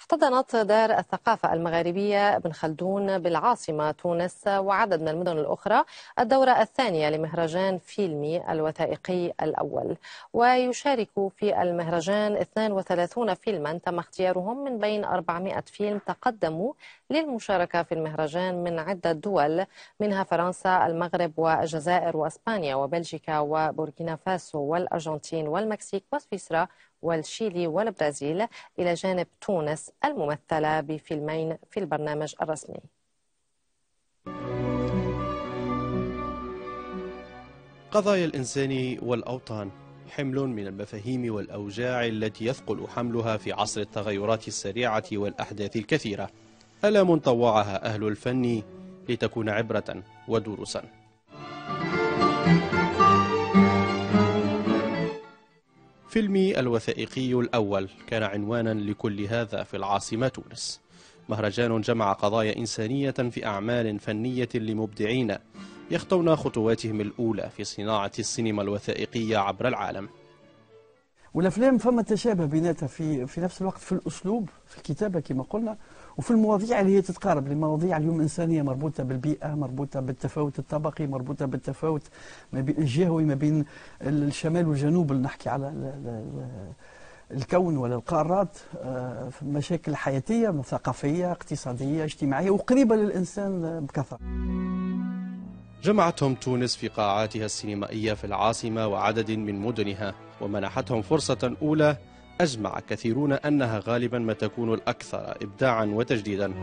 احتضنت دار الثقافة المغاربية بن خلدون بالعاصمة تونس وعدد من المدن الأخرى الدورة الثانية لمهرجان فيلمي الوثائقي الأول ويشارك في المهرجان 32 فيلما تم اختيارهم من بين 400 فيلم تقدموا للمشاركة في المهرجان من عدة دول منها فرنسا المغرب والجزائر وأسبانيا وبلجيكا وبوركينا فاسو والأرجنتين والمكسيك وسويسرا والشيلي والبرازيل إلى جانب تونس الممثلة بفيلمين في البرنامج الرسمي قضايا الإنسان والأوطان حمل من المفاهيم والأوجاع التي يثقل حملها في عصر التغيرات السريعة والأحداث الكثيرة ألم طوعها أهل الفن لتكون عبرة ودروسا فيلمي الوثائقي الأول كان عنوانا لكل هذا في العاصمة تونس مهرجان جمع قضايا إنسانية في أعمال فنية لمبدعين يخطون خطواتهم الأولى في صناعة السينما الوثائقية عبر العالم والأفلام فما تشابه بيناتها في, في نفس الوقت في الأسلوب في الكتابة كما قلنا وفي المواضيع اللي هي تتقارب اللي اليوم إنسانية مربوطة بالبيئة مربوطة بالتفاوت الطبقي مربوطة بالتفاوت ما بين الجهوي ما بين الشمال والجنوب اللي نحكي على الكون ولا القارات آه، مشاكل حياتية ثقافية اقتصادية اجتماعية وقريبة للإنسان بكثرة جمعتهم تونس في قاعاتها السينمائية في العاصمة وعدد من مدنها ومنحتهم فرصة أولى أجمع كثيرون أنها غالبا ما تكون الأكثر إبداعا وتجديدا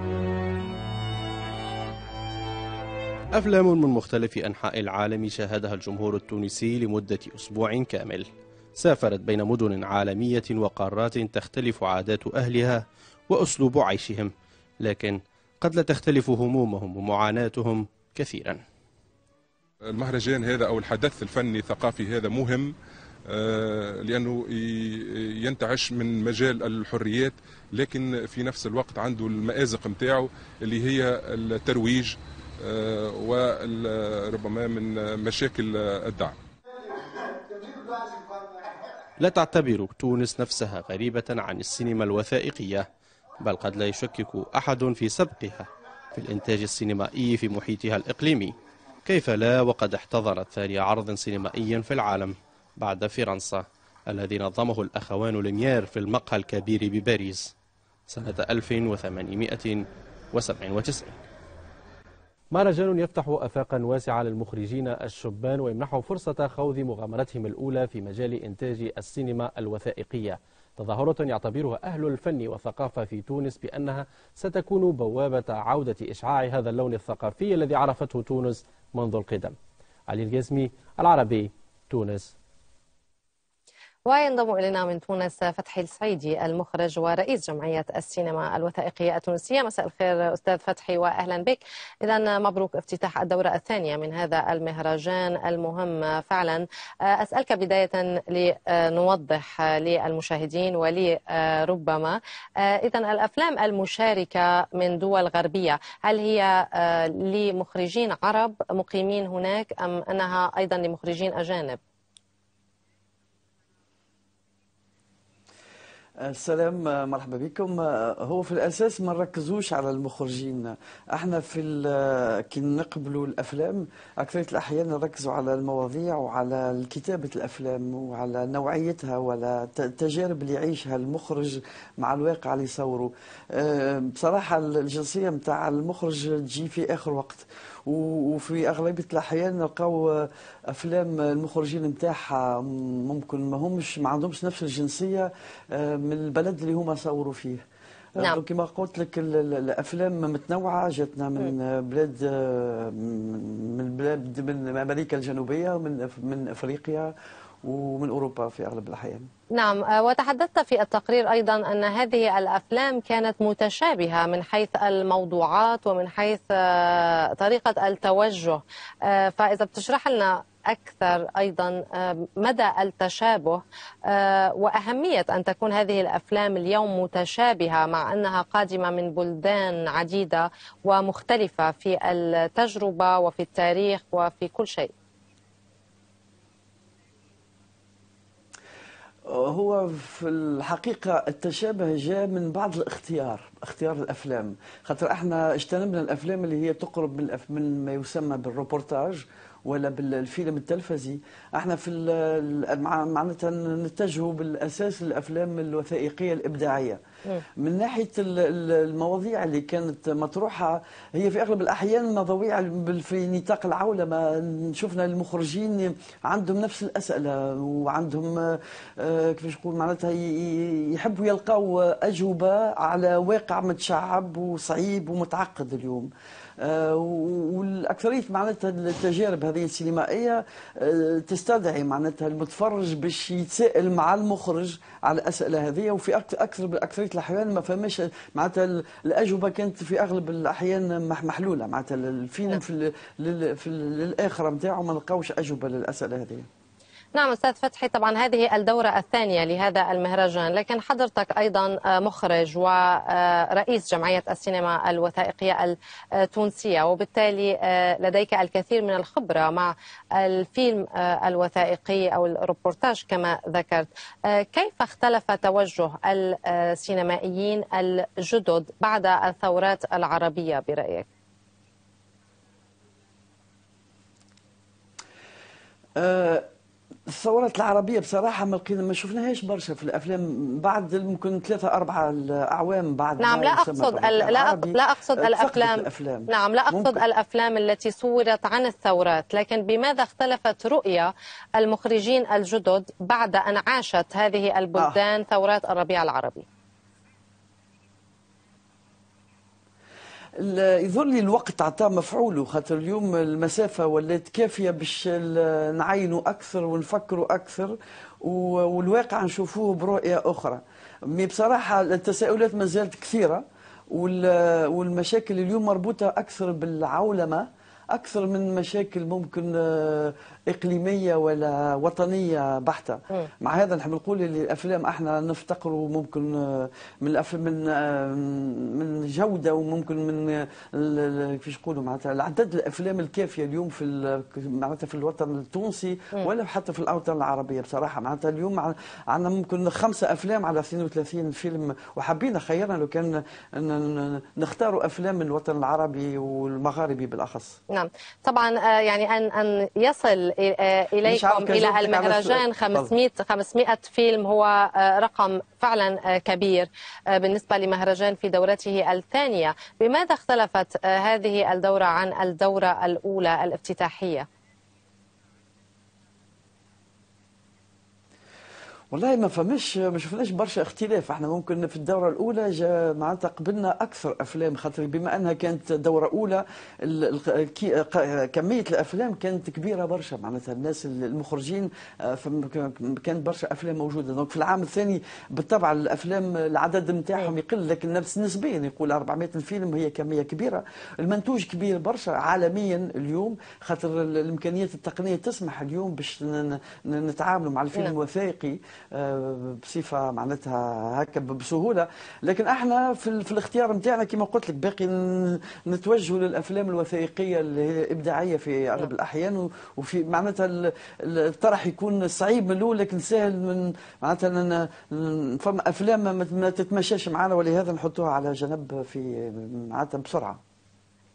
أفلام من مختلف أنحاء العالم شاهدها الجمهور التونسي لمدة أسبوع كامل سافرت بين مدن عالمية وقارات تختلف عادات أهلها وأسلوب عيشهم لكن قد لا تختلف همومهم ومعاناتهم كثيرا المهرجان هذا أو الحدث الفني الثقافي هذا مهم آه، لانه ينتعش من مجال الحريات لكن في نفس الوقت عنده المازق نتاعو اللي هي الترويج آه، وربما من مشاكل الدعم لا تعتبر تونس نفسها غريبة عن السينما الوثائقية بل قد لا يشكك أحد في سبقها في الإنتاج السينمائي في محيطها الإقليمي كيف لا وقد احتضنت ثاني عرض سينمائي في العالم بعد فرنسا الذي نظمه الأخوان لمير في المقهى الكبير بباريس سنة 1897 مهرجان يفتح أفاقا واسعة للمخرجين الشبان ويمنحه فرصة خوض مغامرتهم الأولى في مجال إنتاج السينما الوثائقية تظاهرة يعتبرها أهل الفن والثقافة في تونس بأنها ستكون بوابة عودة إشعاع هذا اللون الثقافي الذي عرفته تونس منذ القدم علي الجزمي العربي تونس وينضم إلينا من تونس فتحي السعيدي المخرج ورئيس جمعية السينما الوثائقية التونسية مساء الخير أستاذ فتحي وأهلا بك إذا مبروك افتتاح الدورة الثانية من هذا المهرجان المهم فعلا آه، أسألك بداية لنوضح للمشاهدين ولربما آه، إذا الأفلام المشاركة من دول غربية هل هي آه، لمخرجين عرب مقيمين هناك أم أنها أيضا لمخرجين أجانب؟ السلام آه، مرحبا بكم آه، هو في الاساس ما نركزوش على المخرجين احنا في آه، كي نقبلوا الافلام اكثر الاحيان نركزوا على المواضيع وعلى كتابه الافلام وعلى نوعيتها ولا التجارب اللي يعيشها المخرج مع الواقع اللي يصوره بصراحه الجنسيه نتاع المخرج تجي في اخر وقت وفي اغلبيه الاحيان نلقاو آه، افلام المخرجين نتاعها ممكن ما همش ما عندهمش نفس الجنسيه آه، من البلد اللي هما صوروا فيه آه، نعم كما قلت لك الافلام متنوعه جاتنا من بلاد من بلاد من امريكا الجنوبيه من من افريقيا ومن أوروبا في أغلب الأحيان نعم آه، وتحدثت في التقرير أيضا أن هذه الأفلام كانت متشابهة من حيث الموضوعات ومن حيث آه، طريقة التوجه آه، فإذا بتشرح لنا أكثر أيضا مدى التشابه وأهمية أن تكون هذه الأفلام اليوم متشابهة مع أنها قادمة من بلدان عديدة ومختلفة في التجربة وفي التاريخ وفي كل شيء هو في الحقيقة التشابه جاء من بعض الاختيار اختيار الافلام خاطر احنا اجتنبنا الافلام اللي هي تقرب من, من ما يسمى بالروبورتاج ولا بالفيلم التلفزي احنا في معناتها نتجهوا بالاساس للافلام الوثائقيه الابداعيه من ناحيه المواضيع اللي كانت مطروحه هي في اغلب الاحيان مواضيع في نطاق العولمه شفنا المخرجين عندهم نفس الاسئله وعندهم آه، كيفاش نقول معناتها يحبوا يلقوا اجوبه على واقع واقع متشعب وصعيب ومتعقد اليوم آه، والأكثرية معناتها التجارب هذه السينمائية آه، تستدعي معناتها المتفرج باش يتساءل مع المخرج على الأسئلة هذه وفي أكثر بأكثرية الأحيان ما فماش معناتها الأجوبة كانت في أغلب الأحيان محلولة معناتها الفيلم نعم. في, في الآخرة نتاعو ما لقاوش أجوبة للأسئلة هذه نعم أستاذ فتحي طبعا هذه الدورة الثانية لهذا المهرجان لكن حضرتك أيضا آه، مخرج ورئيس جمعية السينما الوثائقية التونسية وبالتالي آه، لديك الكثير من الخبرة مع الفيلم آه، الوثائقي أو الروبورتاج كما ذكرت كيف اختلف توجه السينمائيين الجدد بعد الثورات العربية برأيك؟ أه الثورات العربيه بصراحه ما لقينا ما شفناهاش برشا في الافلام بعد ممكن ثلاثة أربعة اعوام بعد نعم لا اقصد لا لا اقصد الافلام, الأفلام. نعم لا اقصد ممكن. الافلام التي صورت عن الثورات لكن بماذا اختلفت رؤيه المخرجين الجدد بعد ان عاشت هذه البلدان آه. ثورات الربيع العربي يظل لي الوقت عطاه مفعوله خاطر اليوم المسافه ولات كافيه باش نعينوا اكثر ونفكروا اكثر والواقع نشوفوه برؤيه اخرى مي بصراحه التساؤلات ما زالت كثيره والمشاكل اليوم مربوطه اكثر بالعولمه اكثر من مشاكل ممكن آه، اقليميه ولا وطنيه بحته مع هذا نحب نقول اللي الافلام احنا نفتقروا ممكن آه، من من آه، من جوده وممكن من كيفاش نقولوا معناتها العدد الافلام الكافيه اليوم في معناتها في الوطن التونسي ولا حتى في الاوطان العربيه بصراحه معناتها اليوم عندنا ممكن خمسه افلام على 32 فيلم وحبينا خيرنا لو كان نختاروا افلام من الوطن العربي والمغاربي بالاخص نعم طبعا آه، يعني ان ان يصل آه، اليكم الى المهرجان 500 500 فيلم هو آه، رقم فعلا كبير بالنسبه لمهرجان في دورته الثانيه بماذا اختلفت هذه الدوره عن الدوره الاولى الافتتاحيه والله ما فهمش ما شفناش برشا اختلاف احنا ممكن في الدوره الاولى جا معناتها قبلنا اكثر افلام خاطر بما انها كانت دوره اولى كميه الافلام كانت كبيره برشا معناتها الناس المخرجين آه، كان برشا افلام موجوده دونك في العام الثاني بالطبع الافلام العدد نتاعهم يقل لكن نفس نسبيا يقول 400 فيلم هي كميه كبيره المنتوج كبير برشا عالميا اليوم خاطر الامكانيات التقنيه تسمح اليوم باش نتعاملوا مع الفيلم نعم. الوثائقي آه، بصفه معناتها هكا بسهوله لكن احنا في, في الاختيار نتاعنا كما قلت لك باقي نتوجهوا للافلام الوثائقيه الابداعيه في اغلب نعم. الاحيان وفي معناتها الطرح يكون صعيب من الاول لكن سهل من معناتها فما افلام ما تتمشاش معنا ولهذا نحطوها على جنب في معناتها بسرعه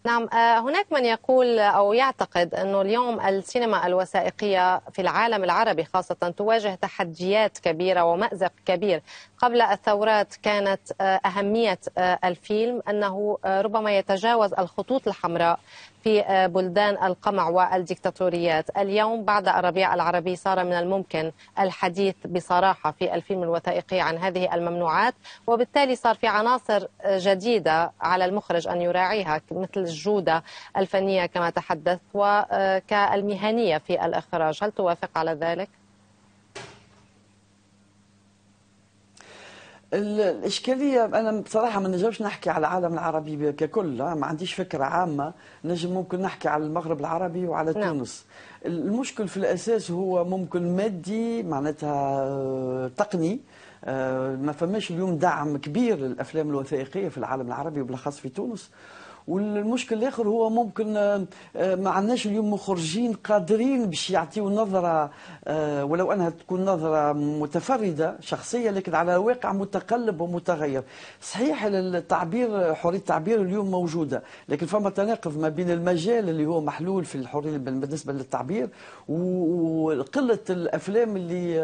نعم آه، هناك من يقول أو يعتقد أنه اليوم السينما الوثائقية في العالم العربي خاصة تواجه تحديات كبيرة ومأزق كبير قبل الثورات كانت آه، أهمية آه، الفيلم أنه آه، ربما يتجاوز الخطوط الحمراء في بلدان القمع والديكتاتوريات اليوم بعد الربيع العربي صار من الممكن الحديث بصراحة في الفيلم الوثائقي عن هذه الممنوعات وبالتالي صار في عناصر جديدة على المخرج أن يراعيها مثل الجودة الفنية كما تحدث وكالمهنية في الإخراج هل توافق على ذلك؟ الاشكاليه انا بصراحه ما نجمش نحكي على العالم العربي ككل آه، ما عنديش فكره عامه نجم ممكن نحكي على المغرب العربي وعلى نعم. تونس المشكل في الاساس هو ممكن مادي معناتها آه، تقني آه، ما فماش اليوم دعم كبير للافلام الوثائقيه في العالم العربي وبالاخص في تونس والمشكل الاخر هو ممكن آه، آه، ما عندناش اليوم مخرجين قادرين باش يعطيو نظره آه، ولو انها تكون نظره متفرده شخصيه لكن على واقع متقلب ومتغير صحيح التعبير حريه التعبير اليوم موجوده لكن فما تناقض ما بين المجال اللي هو محلول في الحريه بالنسبه للتعبير وقله الافلام اللي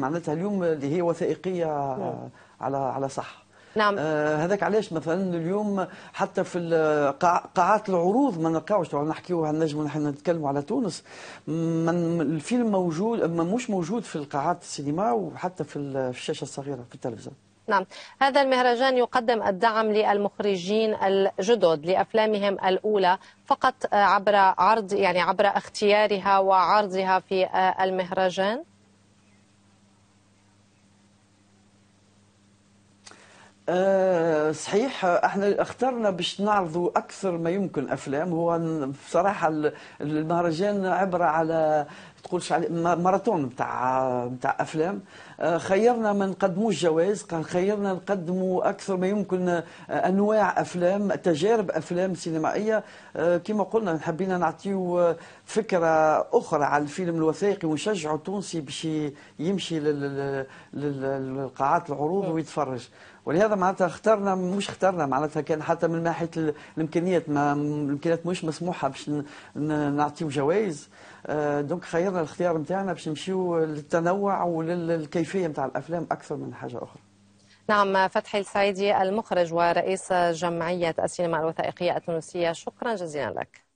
معناتها اليوم اللي هي وثائقيه نعم. على على صح نعم آه هذاك علاش مثلا اليوم حتى في قاعات العروض ما نلقاوش نحكيو على النجم ونحن نتكلموا على تونس من الفيلم موجود ما مش موجود في القاعات السينما وحتى في الشاشه الصغيره في التلفزه نعم هذا المهرجان يقدم الدعم للمخرجين الجدد لأفلامهم الأولى فقط عبر عرض يعني عبر اختيارها وعرضها في آه، المهرجان آه، صحيح احنا اخترنا باش نعرضوا اكثر ما يمكن افلام هو بصراحه المهرجان عبره على تقولش علي ماراثون بتاع بتاع افلام آه، خيرنا ما نقدموش جوائز خيرنا نقدموا اكثر ما يمكن آه، انواع افلام تجارب افلام سينمائيه كما قلنا حبينا نعطيو فكره اخرى على الفيلم الوثائقي ونشجعوا التونسي باش يمشي للقاعات العروض ويتفرج ولهذا معناتها اخترنا مش اخترنا معناتها كان حتى من ناحيه الامكانيات ما الامكانيات مش مسموحه باش نعطيو جوائز آه، دونك خيرنا الاختيار نتاعنا باش نمشيو للتنوع وللكيفيه نتاع الافلام اكثر من حاجه اخرى نعم فتحي السعيدي المخرج ورئيس جمعية السينما الوثائقية التونسية شكرا جزيلا لك